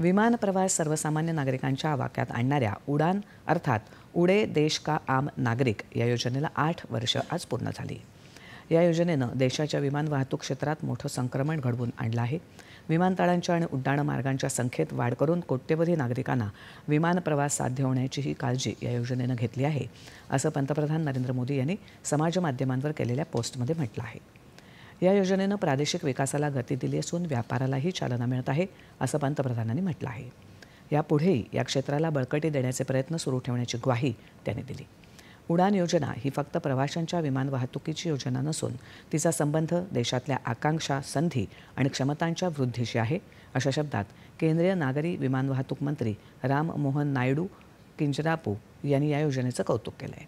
विमान प्रवास सर्वसामान्य नागरिकांच्या आवाक्यात आणणाऱ्या उडान अर्थात उडे देश का आम नागरिक या योजनेला आठ वर्ष आज पूर्ण झाली या योजनेनं देशाच्या विमान वाहतूक क्षेत्रात मोठं संक्रमण घडवून आणलं आहे विमानतळांच्या आणि उड्डाण मार्गांच्या संख्येत वाढ करून कोट्यवधी नागरिकांना विमान प्रवास साध्य होण्याचीही काळजी या योजनेनं घेतली आहे असं पंतप्रधान नरेंद्र मोदी यांनी समाजमाध्यमांवर केलेल्या पोस्टमध्ये म्हटलं आहे या योजनेनं प्रादेशिक विकासाला गती दिली असून व्यापारालाही चालना मिळत आहे असं पंतप्रधानांनी म्हटलं आहे यापुढेही या क्षेत्राला बळकटी देण्याचे प्रयत्न सुरू ठेवण्याची ग्वाही त्यांनी दिली उडान योजना ही फक्त प्रवाशांच्या विमान वाहतुकीची योजना नसून तिचा संबंध देशातल्या आकांक्षा संधी आणि क्षमतांच्या वृद्धीशी आहे अशा शब्दात केंद्रीय नागरी विमान वाहतूक मंत्री राम मोहन नायडू किंजरापू यांनी या योजनेचं कौतुक केलं आहे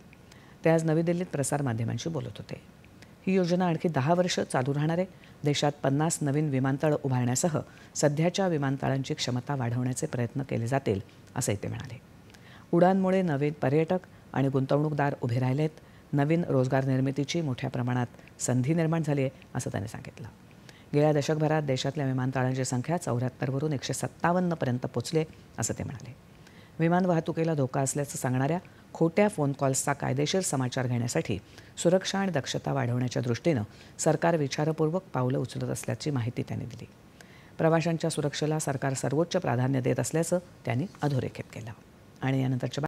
ते आज नवी दिल्लीत प्रसारमाध्यमांशी बोलत होते ही योजना आणखी दहा वर्ष चालू राहणार आहे देशात पन्नास नवीन विमानतळ उभारण्यासह सध्याच्या विमानतळांची क्षमता वाढवण्याचे प्रयत्न केले जातील असंही ते म्हणाले उडानमुळे नवीन पर्यटक आणि गुंतवणूकदार उभे राहिलेत नवीन रोजगार निर्मितीची मोठ्या प्रमाणात संधी निर्माण झाली आहे असं त्यांनी सांगितलं गेल्या दशकभरात देशातल्या विमानतळांची संख्या चौऱ्याहत्तरवरून एकशे सत्तावन्नपर्यंत पोचले असं ते म्हणाले विमान वाहतुकीला धोका असल्याचं सांगणाऱ्या खोट्या फोन कॉल्सचा कायदेशीर समाचार घेण्यासाठी सुरक्षा आणि दक्षता वाढवण्याच्या दृष्टीनं सरकार विचारपूर्वक पावलं उचलत असल्याची माहिती त्यांनी दिली प्रवाशांच्या सुरक्षेला सरकार सर्वोच्च प्राधान्य देत असल्याचं त्यांनी अधोरेखित केलं आणि यानंतरच्या